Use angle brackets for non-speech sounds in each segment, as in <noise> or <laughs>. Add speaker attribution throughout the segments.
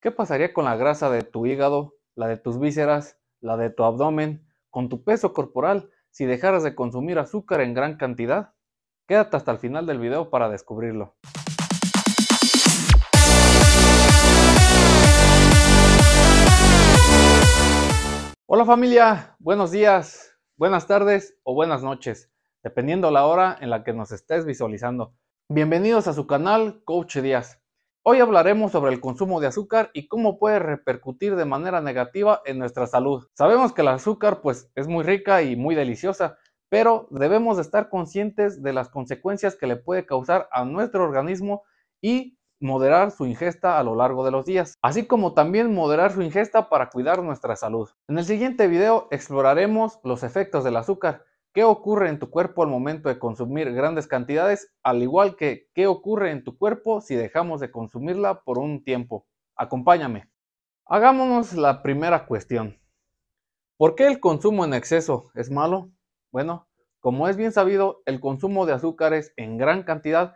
Speaker 1: ¿Qué pasaría con la grasa de tu hígado, la de tus vísceras, la de tu abdomen, con tu peso corporal si dejaras de consumir azúcar en gran cantidad? Quédate hasta el final del video para descubrirlo. Hola familia, buenos días, buenas tardes o buenas noches, dependiendo la hora en la que nos estés visualizando. Bienvenidos a su canal Coach Díaz. Hoy hablaremos sobre el consumo de azúcar y cómo puede repercutir de manera negativa en nuestra salud. Sabemos que el azúcar pues es muy rica y muy deliciosa, pero debemos estar conscientes de las consecuencias que le puede causar a nuestro organismo y moderar su ingesta a lo largo de los días, así como también moderar su ingesta para cuidar nuestra salud. En el siguiente video exploraremos los efectos del azúcar qué ocurre en tu cuerpo al momento de consumir grandes cantidades, al igual que qué ocurre en tu cuerpo si dejamos de consumirla por un tiempo. Acompáñame. Hagámonos la primera cuestión. ¿Por qué el consumo en exceso es malo? Bueno, como es bien sabido, el consumo de azúcares en gran cantidad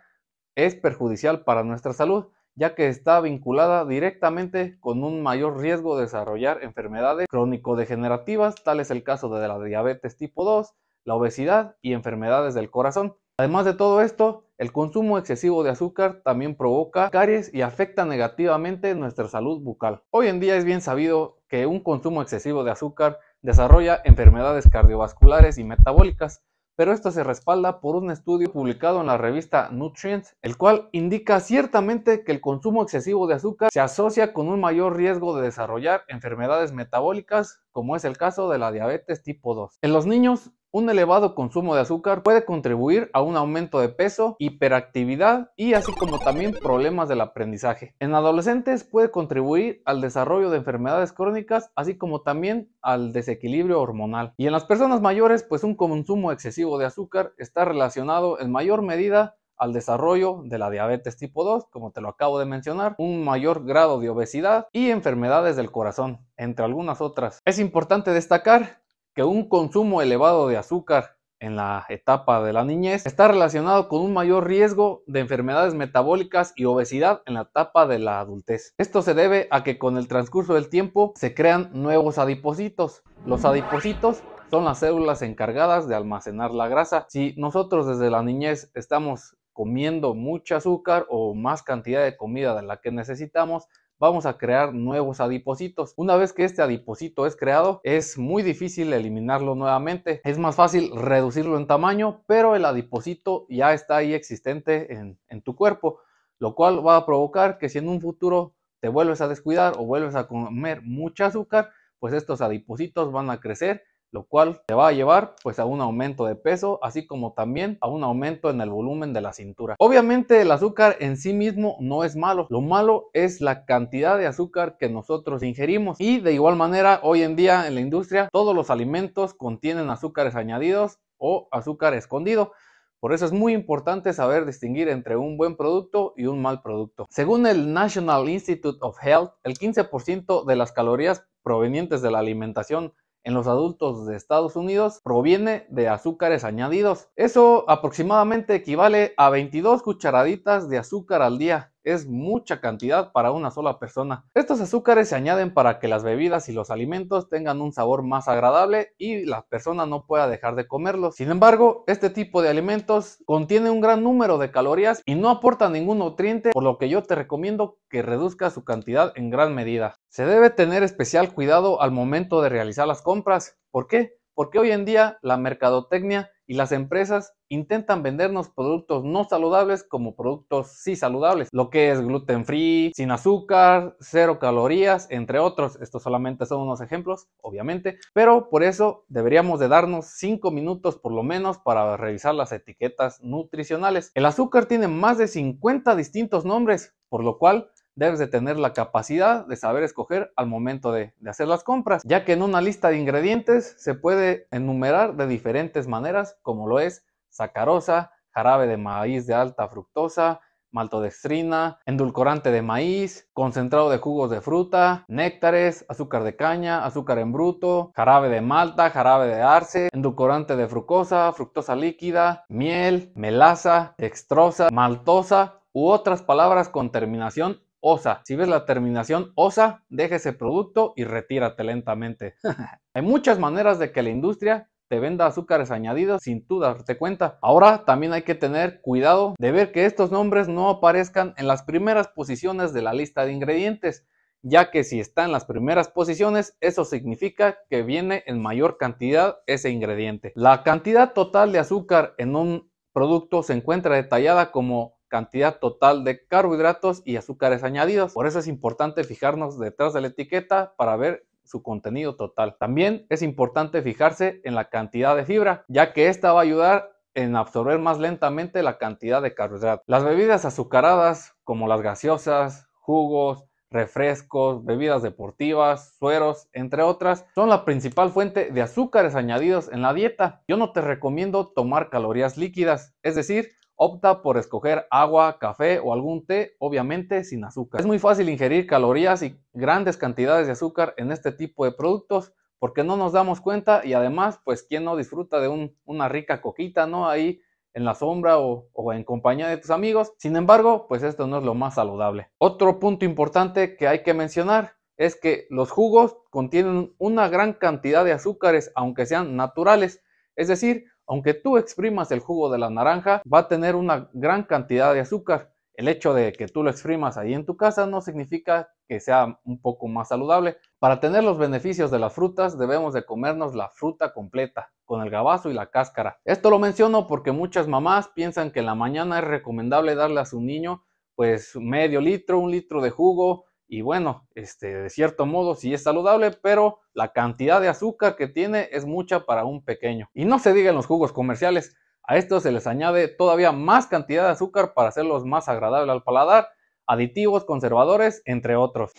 Speaker 1: es perjudicial para nuestra salud, ya que está vinculada directamente con un mayor riesgo de desarrollar enfermedades crónico-degenerativas, tal es el caso de la diabetes tipo 2, la obesidad y enfermedades del corazón. Además de todo esto, el consumo excesivo de azúcar también provoca caries y afecta negativamente nuestra salud bucal. Hoy en día es bien sabido que un consumo excesivo de azúcar desarrolla enfermedades cardiovasculares y metabólicas, pero esto se respalda por un estudio publicado en la revista Nutrients, el cual indica ciertamente que el consumo excesivo de azúcar se asocia con un mayor riesgo de desarrollar enfermedades metabólicas, como es el caso de la diabetes tipo 2. En los niños, un elevado consumo de azúcar puede contribuir a un aumento de peso, hiperactividad y así como también problemas del aprendizaje. En adolescentes puede contribuir al desarrollo de enfermedades crónicas, así como también al desequilibrio hormonal. Y en las personas mayores, pues un consumo excesivo de azúcar está relacionado en mayor medida al desarrollo de la diabetes tipo 2, como te lo acabo de mencionar, un mayor grado de obesidad y enfermedades del corazón, entre algunas otras. Es importante destacar que un consumo elevado de azúcar en la etapa de la niñez está relacionado con un mayor riesgo de enfermedades metabólicas y obesidad en la etapa de la adultez. Esto se debe a que con el transcurso del tiempo se crean nuevos adipocitos. Los adipocitos son las células encargadas de almacenar la grasa. Si nosotros desde la niñez estamos comiendo mucho azúcar o más cantidad de comida de la que necesitamos, vamos a crear nuevos adipositos Una vez que este adipocito es creado, es muy difícil eliminarlo nuevamente. Es más fácil reducirlo en tamaño, pero el adipocito ya está ahí existente en, tu cuerpo, lo cual va a provocar que si en un futuro te vuelves a descuidar o vuelves a comer mucho azúcar, pues estos adipositos van a crecer lo cual te va a llevar pues a un aumento de peso, así como también a un aumento en el volumen de la cintura. Obviamente el azúcar en sí mismo no es malo, lo malo es la cantidad de azúcar que nosotros ingerimos y de igual manera hoy en día en la industria todos los alimentos contienen azúcares añadidos o azúcar escondido. Por eso es muy importante saber distinguir entre un buen producto y un mal producto. Según el National Institute of Health, el 15% de las calorías provenientes de la alimentación en los adultos de Estados Unidos proviene de azúcares añadidos. Eso aproximadamente equivale a 22 cucharaditas de azúcar al día es mucha cantidad para una sola persona. Estos azúcares se añaden para que las bebidas y los alimentos tengan un sabor más agradable y la persona no pueda dejar de comerlos. Sin embargo, este tipo de alimentos contiene un gran número de calorías y no aporta ningún nutriente, por lo que yo te recomiendo que reduzca su cantidad en gran medida. Se debe tener especial cuidado al momento de realizar las compras. ¿Por qué? Porque hoy en día la mercadotecnia y las empresas intentan vendernos productos no saludables como productos sí saludables, lo que es gluten free, sin azúcar, cero calorías, entre otros. Estos solamente son unos ejemplos, obviamente, pero por eso deberíamos de darnos 5 minutos por lo menos para revisar las etiquetas nutricionales. El azúcar tiene más de 50 distintos nombres, por lo cual debes de tener la capacidad de saber escoger al momento de, hacer las compras, ya que en una lista de ingredientes se puede enumerar de diferentes maneras, como lo es sacarosa, jarabe de maíz de alta fructosa, maltodextrina, endulcorante de maíz, concentrado de jugos de fruta, néctares, azúcar de caña, azúcar en bruto, jarabe de malta, jarabe de arce, endulcorante de fructosa, fructosa líquida, miel, melaza, dextrosa, maltosa u otras palabras con terminación OSA. Si ves la terminación OSA, deja ese producto y retírate lentamente. <laughs> Hay muchas maneras de que la industria te venda azúcares añadidos sin tú darte cuenta. Ahora también hay que tener cuidado de ver que estos nombres no aparezcan en las primeras posiciones de la lista de ingredientes, ya que si está en las primeras posiciones, eso significa que viene en mayor cantidad ese ingrediente. La cantidad total de azúcar en un producto se encuentra detallada como cantidad total de carbohidratos y azúcares añadidos. Por eso es importante fijarnos detrás de la etiqueta para ver su contenido total. También es importante fijarse en la cantidad de fibra, ya que esta va a ayudar en absorber más lentamente la cantidad de carbohidratos. Las bebidas azucaradas, como las gaseosas, jugos, refrescos, bebidas deportivas, sueros, entre otras, son la principal fuente de azúcares añadidos en la dieta. Yo no te recomiendo tomar calorías líquidas, es decir, Opta por escoger agua, café o algún té, obviamente sin azúcar. Es muy fácil ingerir calorías y grandes cantidades de azúcar en este tipo de productos porque no nos damos cuenta y además, pues, ¿quién no disfruta de una rica coquita, no? Ahí en la sombra o, en compañía de tus amigos. Sin embargo, pues esto no es lo más saludable. Otro punto importante que hay que mencionar es que los jugos contienen una gran cantidad de azúcares, aunque sean naturales. Es decir, aunque tú exprimas el jugo de la naranja, va a tener una gran cantidad de azúcar. El hecho de que tú lo exprimas ahí en tu casa no significa que sea un poco más saludable. Para tener los beneficios de las frutas debemos de comernos la fruta completa, con el gabazo y la cáscara. Esto lo menciono porque muchas mamás piensan que en la mañana es recomendable darle a su niño pues medio litro, un litro de jugo, y bueno, este, de cierto modo sí es saludable, pero la cantidad de azúcar que tiene es mucha para un pequeño. Y no se digan en los jugos comerciales, a estos se les añade todavía más cantidad de azúcar para hacerlos más agradables al paladar, aditivos, conservadores, entre otros.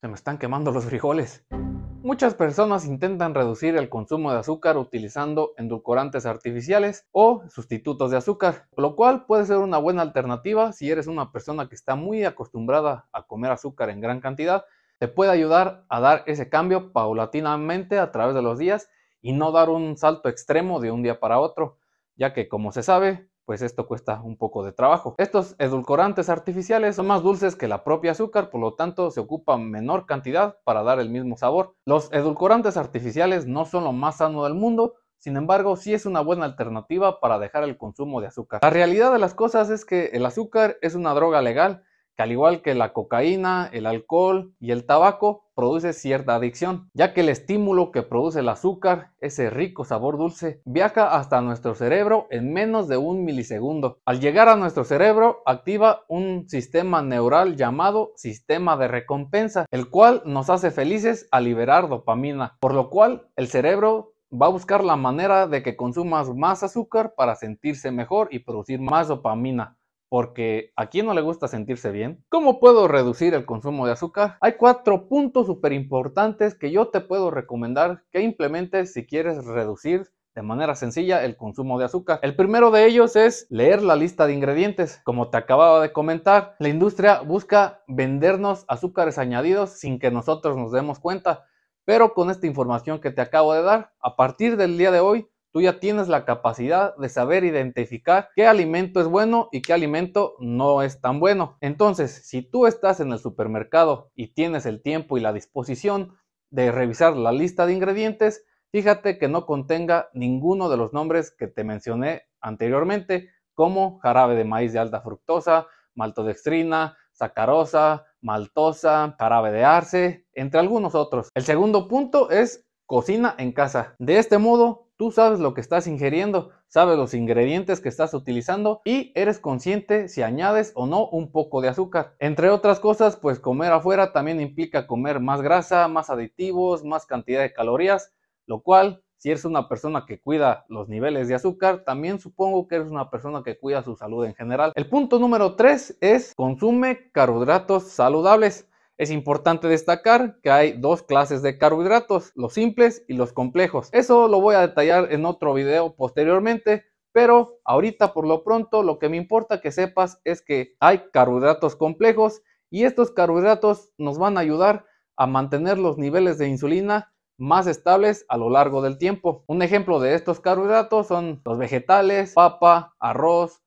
Speaker 1: Se me están quemando los frijoles. Muchas personas intentan reducir el consumo de azúcar utilizando endulcorantes artificiales o sustitutos de azúcar, lo cual puede ser una buena alternativa si eres una persona que está muy acostumbrada a comer azúcar en gran cantidad. Te puede ayudar a dar ese cambio paulatinamente a través de los días y no dar un salto extremo de un día para otro, ya que como se sabe, pues esto cuesta un poco de trabajo. Estos edulcorantes artificiales son más dulces que la propia azúcar, por lo tanto se ocupa menor cantidad para dar el mismo sabor. Los edulcorantes artificiales no son lo más sano del mundo, sin embargo, sí es una buena alternativa para dejar el consumo de azúcar. La realidad de las cosas es que el azúcar es una droga legal al igual que la cocaína, el alcohol y el tabaco, produce cierta adicción, ya que el estímulo que produce el azúcar, ese rico sabor dulce, viaja hasta nuestro cerebro en menos de un milisegundo. Al llegar a nuestro cerebro, activa un sistema neural llamado sistema de recompensa, el cual nos hace felices al liberar dopamina, por lo cual el cerebro va a buscar la manera de que consumas más azúcar para sentirse mejor y producir más dopamina porque a quien no le gusta sentirse bien. ¿Cómo puedo reducir el consumo de azúcar? Hay cuatro puntos súper importantes que yo te puedo recomendar que implementes si quieres reducir de manera sencilla el consumo de azúcar. El primero de ellos es leer la lista de ingredientes. Como te acababa de comentar, la industria busca vendernos azúcares añadidos sin que nosotros nos demos cuenta. Pero con esta información que te acabo de dar, a partir del día de hoy, tú ya tienes la capacidad de saber identificar qué alimento es bueno y qué alimento no es tan bueno. Entonces, si tú estás en el supermercado y tienes el tiempo y la disposición de revisar la lista de ingredientes, fíjate que no contenga ninguno de los nombres que te mencioné anteriormente, como jarabe de maíz de alta fructosa, maltodextrina, sacarosa, maltosa, jarabe de arce, entre algunos otros. El segundo punto es cocina en casa. De este modo, Tú sabes lo que estás ingiriendo, sabes los ingredientes que estás utilizando y eres consciente si añades o no un poco de azúcar. Entre otras cosas, pues comer afuera también implica comer más grasa, más aditivos, más cantidad de calorías, lo cual si eres una persona que cuida los niveles de azúcar, también supongo que eres una persona que cuida su salud en general. El punto número 3 es consume carbohidratos saludables. Es importante destacar que hay dos clases de carbohidratos, los simples y los complejos. Eso lo voy a detallar en otro video posteriormente, pero ahorita por lo pronto lo que me importa que sepas es que hay carbohidratos complejos y estos carbohidratos nos van a ayudar a mantener los niveles de insulina más estables a lo largo del tiempo. Un ejemplo de estos carbohidratos son los vegetales, papa, arroz,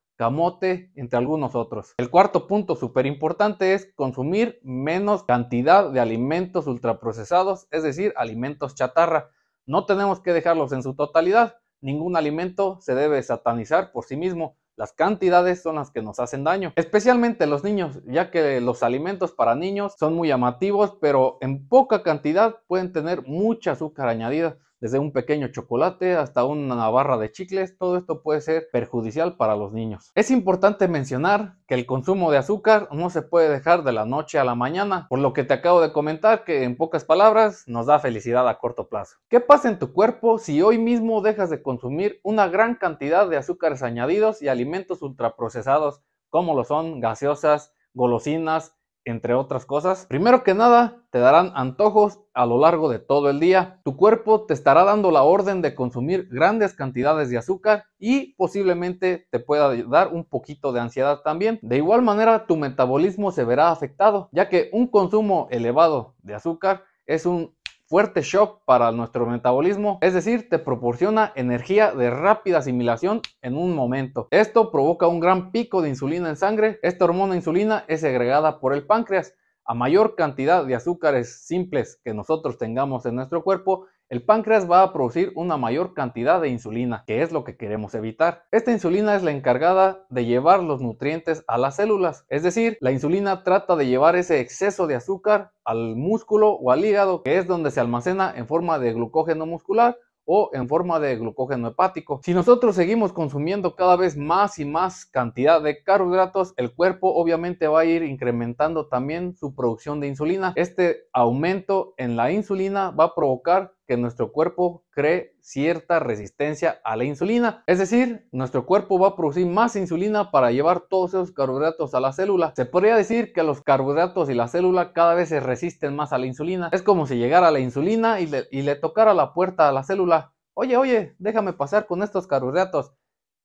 Speaker 1: entre algunos otros. El cuarto punto súper importante es consumir menos cantidad de alimentos ultraprocesados, es decir, alimentos chatarra. No tenemos que dejarlos en su totalidad. Ningún alimento se debe satanizar por sí mismo. Las cantidades son las que nos hacen daño, especialmente los niños, ya que los alimentos para niños son muy llamativos, pero en poca cantidad pueden tener mucha azúcar añadida desde un pequeño chocolate hasta una barra de chicles, todo esto puede ser perjudicial para los niños. Es importante mencionar que el consumo de azúcar no se puede dejar de la noche a la mañana, por lo que te acabo de comentar que en pocas palabras nos da felicidad a corto plazo. ¿Qué pasa en tu cuerpo si hoy mismo dejas de consumir una gran cantidad de azúcares añadidos y alimentos ultraprocesados como lo son gaseosas, golosinas, entre otras cosas. Primero que nada, te darán antojos a lo largo de todo el día. Tu cuerpo te estará dando la orden de consumir grandes cantidades de azúcar y posiblemente te pueda dar un poquito de ansiedad también. De igual manera, tu metabolismo se verá afectado, ya que un consumo elevado de azúcar es un fuerte shock para nuestro metabolismo, es decir, te proporciona energía de rápida asimilación en un momento. Esto provoca un gran pico de insulina en sangre. Esta hormona insulina es segregada por el páncreas. A mayor cantidad de azúcares simples que nosotros tengamos en nuestro cuerpo, el páncreas va a producir una mayor cantidad de insulina, que es lo que queremos evitar. Esta insulina es la encargada de llevar los nutrientes a las células, es decir, la insulina trata de llevar ese exceso de azúcar al músculo o al hígado, que es donde se almacena en forma de glucógeno muscular o en forma de glucógeno hepático. Si nosotros seguimos consumiendo cada vez más y más cantidad de carbohidratos, el cuerpo obviamente va a ir incrementando también su producción de insulina. Este aumento en la insulina va a provocar que nuestro cuerpo cree cierta resistencia a la insulina. Es decir, nuestro cuerpo va a producir más insulina para llevar todos esos carbohidratos a la célula. Se podría decir que los carbohidratos y la célula cada vez se resisten más a la insulina. Es como si llegara la insulina y le, tocara la puerta a la célula. Oye, oye, déjame pasar con estos carbohidratos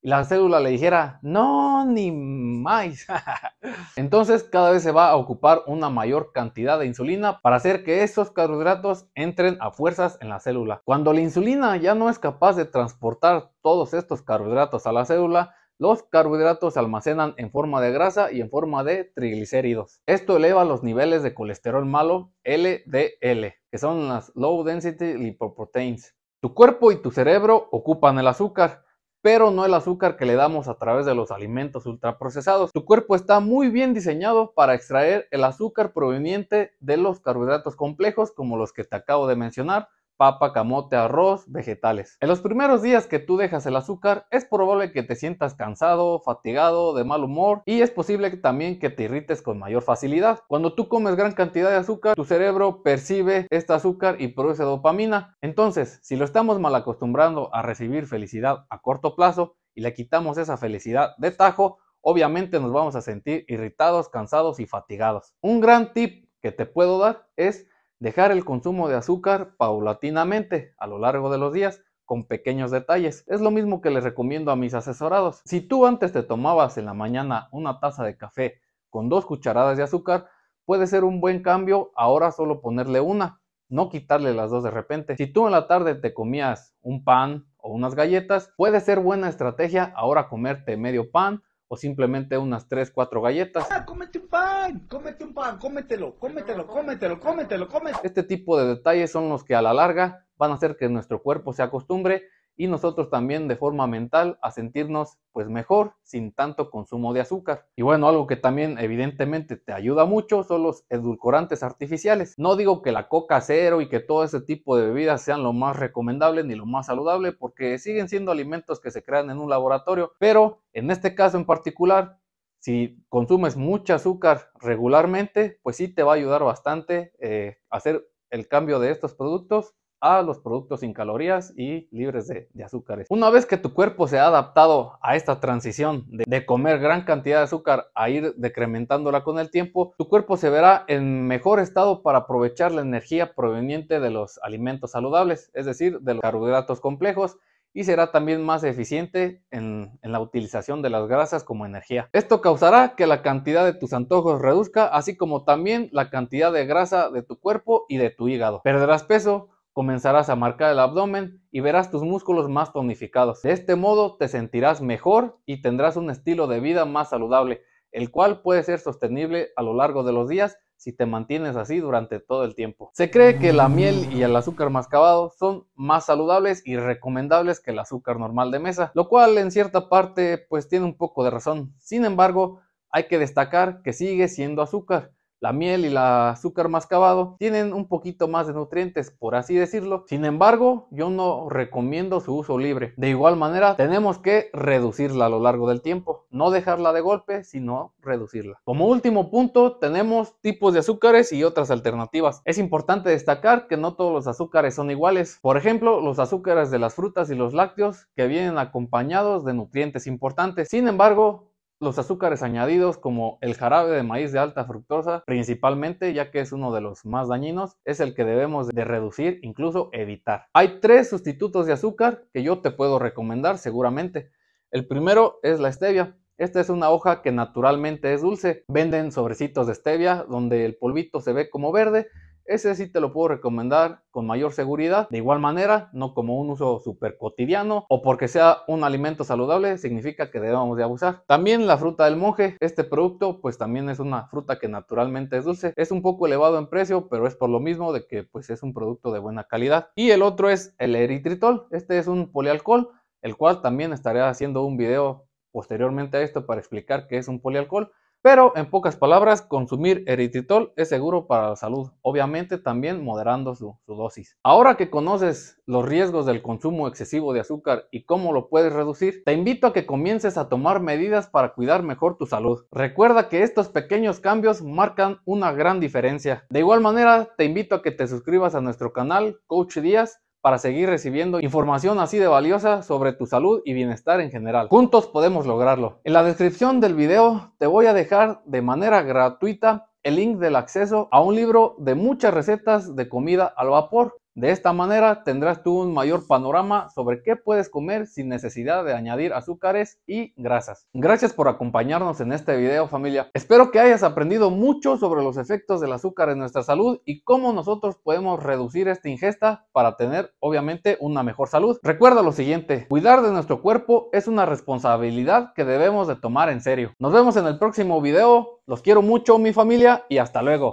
Speaker 1: y la célula le dijera, no, ni más. <laughs> Entonces cada vez se va a ocupar una mayor cantidad de insulina para hacer que esos carbohidratos entren a fuerzas en la célula. Cuando la insulina ya no es capaz de transportar todos estos carbohidratos a la célula, los carbohidratos se almacenan en forma de grasa y en forma de triglicéridos. Esto eleva los niveles de colesterol malo LDL, que son las Low Density Lipoproteins. Tu cuerpo y tu cerebro ocupan el azúcar pero no el azúcar que le damos a través de los alimentos ultraprocesados. Tu cuerpo está muy bien diseñado para extraer el azúcar proveniente de los carbohidratos complejos como los que te acabo de mencionar, papa, camote, arroz, vegetales. En los primeros días que tú dejas el azúcar, es probable que te sientas cansado, fatigado, de mal humor y es posible también que te irrites con mayor facilidad. Cuando tú comes gran cantidad de azúcar, tu cerebro percibe este azúcar y produce dopamina. Entonces, si lo estamos mal acostumbrando a recibir felicidad a corto plazo y le quitamos esa felicidad de tajo, obviamente nos vamos a sentir irritados, cansados y fatigados. Un gran tip que te puedo dar es Dejar el consumo de azúcar paulatinamente a lo largo de los días con pequeños detalles. Es lo mismo que les recomiendo a mis asesorados. Si tú antes te tomabas en la mañana una taza de café con dos cucharadas de azúcar, puede ser un buen cambio ahora solo ponerle una, no quitarle las dos de repente. Si tú en la tarde te comías un pan o unas galletas, puede ser buena estrategia ahora comerte medio pan o simplemente unas 3, 4 galletas. Ah, cómete un pan, cómete un pan, cómetelo, cómetelo, cómetelo, cómetelo, cómetelo. Este tipo de detalles son los que a la larga van a hacer que nuestro cuerpo se acostumbre y nosotros también de forma mental a sentirnos pues mejor sin tanto consumo de azúcar. Y bueno, algo que también evidentemente te ayuda mucho son los edulcorantes artificiales. No digo que la coca cero y que todo ese tipo de bebidas sean lo más recomendable ni lo más saludable porque siguen siendo alimentos que se crean en un laboratorio, pero en este caso en particular si consumes mucho azúcar regularmente, pues sí te va a ayudar bastante eh, hacer el cambio de estos productos a los productos sin calorías y libres de, azúcares. Una vez que tu cuerpo se ha adaptado a esta transición de, comer gran cantidad de azúcar a ir decrementándola con el tiempo, tu cuerpo se verá en mejor estado para aprovechar la energía proveniente de los alimentos saludables, es decir, de los carbohidratos complejos. Y será también más eficiente en, en la utilización de las grasas como energía. Esto causará que la cantidad de tus antojos reduzca, así como también la cantidad de grasa de tu cuerpo y de tu hígado. Perderás peso, comenzarás a marcar el abdomen y verás tus músculos más tonificados. De este modo te sentirás mejor y tendrás un estilo de vida más saludable, el cual puede ser sostenible a lo largo de los días si te mantienes así durante todo el tiempo. Se cree que la miel y el azúcar mascabado son más saludables y recomendables que el azúcar normal de mesa, lo cual en cierta parte pues tiene un poco de razón. Sin embargo, hay que destacar que sigue siendo azúcar la miel y el azúcar mascabado tienen un poquito más de nutrientes, por así decirlo. Sin embargo, yo no recomiendo su uso libre. De igual manera, tenemos que reducirla a lo largo del tiempo, no dejarla de golpe, sino reducirla. Como último punto, tenemos tipos de azúcares y otras alternativas. Es importante destacar que no todos los azúcares son iguales. Por ejemplo, los azúcares de las frutas y los lácteos que vienen acompañados de nutrientes importantes. Sin embargo, los azúcares añadidos como el jarabe de maíz de alta fructosa principalmente ya que es uno de los más dañinos es el que debemos de reducir incluso evitar hay tres sustitutos de azúcar que yo te puedo recomendar seguramente el primero es la stevia esta es una hoja que naturalmente es dulce venden sobrecitos de stevia donde el polvito se ve como verde ese sí te lo puedo recomendar con mayor seguridad. De igual manera, no como un uso súper cotidiano o porque sea un alimento saludable, significa que debemos de abusar. También la fruta del monje. Este producto pues también es una fruta que naturalmente es dulce. Es un poco elevado en precio, pero es por lo mismo de que pues es un producto de buena calidad. Y el otro es el eritritol. Este es un polialcohol, el cual también estaré haciendo un video posteriormente a esto para explicar qué es un polialcohol. Pero en pocas palabras, consumir eritritol es seguro para la salud, obviamente también moderando su, dosis. Ahora que conoces los riesgos del consumo excesivo de azúcar y cómo lo puedes reducir, te invito a que comiences a tomar medidas para cuidar mejor tu salud. Recuerda que estos pequeños cambios marcan una gran diferencia. De igual manera, te invito a que te suscribas a nuestro canal Coach Díaz para seguir recibiendo información así de valiosa sobre tu salud y bienestar en general. Juntos podemos lograrlo. En la descripción del video te voy a dejar de manera gratuita el link del acceso a un libro de muchas recetas de comida al vapor de esta manera tendrás tú un mayor panorama sobre qué puedes comer sin necesidad de añadir azúcares y grasas. Gracias por acompañarnos en este video familia. Espero que hayas aprendido mucho sobre los efectos del azúcar en nuestra salud y cómo nosotros podemos reducir esta ingesta para tener obviamente una mejor salud. Recuerda lo siguiente, cuidar de nuestro cuerpo es una responsabilidad que debemos de tomar en serio. Nos vemos en el próximo video, los quiero mucho mi familia y hasta luego.